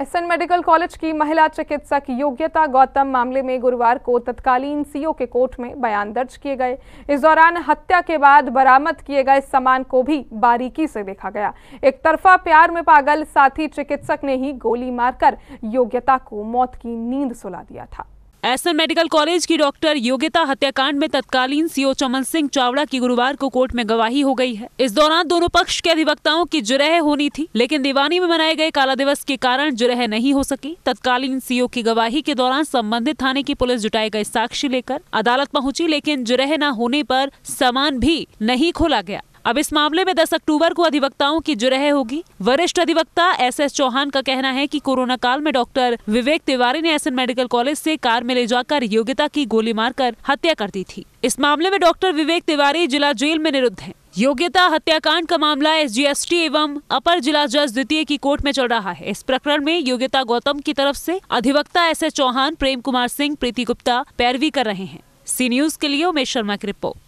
SN medical college की महिला चिकित्सक योग्यता गौतम मामले में गुरुवार को तत्कालीन सीओ के कोर्ट में बयान दर्ज किए गए इस दौरान हत्या के बाद बरामद किए गए सामान को भी बारीकी से देखा गया एक तरफा प्यार में पागल साथी चिकित्सक ने ही गोली मारकर योग्यता को मौत की नींद सुला दिया था एसएन मेडिकल कॉलेज की डॉक्टर योग्यता हत्याकांड में तत्कालीन सीओ चमन सिंह चावड़ा की गुरुवार को कोर्ट में गवाही हो गई है इस दौरान दोनों पक्ष के अधिवक्ताओं की जुरह होनी थी लेकिन दीवानी में मनाए गए काला दिवस के कारण जुरह नहीं हो सकी तत्कालीन सीओ की गवाही के दौरान संबंधित थाने की पुलिस जुटाए गए साक्षी लेकर अदालत पहुँची लेकिन जुरह न होने आरोप सामान भी नहीं खोला गया अब इस मामले में 10 अक्टूबर को अधिवक्ताओं की जुरह होगी वरिष्ठ अधिवक्ता एस एस चौहान का कहना है कि कोरोना काल में डॉक्टर विवेक तिवारी ने एस मेडिकल कॉलेज से कार में ले जाकर योग्यता की गोली मारकर हत्या कर दी थी इस मामले में डॉक्टर विवेक तिवारी जिला जेल में निरुद्ध है योग्यता हत्याकांड का मामला एस एवं अपर जिला जज द्वितीय की कोर्ट में चल रहा है इस प्रकरण में योग्यता गौतम की तरफ ऐसी अधिवक्ता एस एस चौहान प्रेम कुमार सिंह प्रीति गुप्ता पैरवी कर रहे हैं सी न्यूज के लिए उमेश शर्मा की रिपोर्ट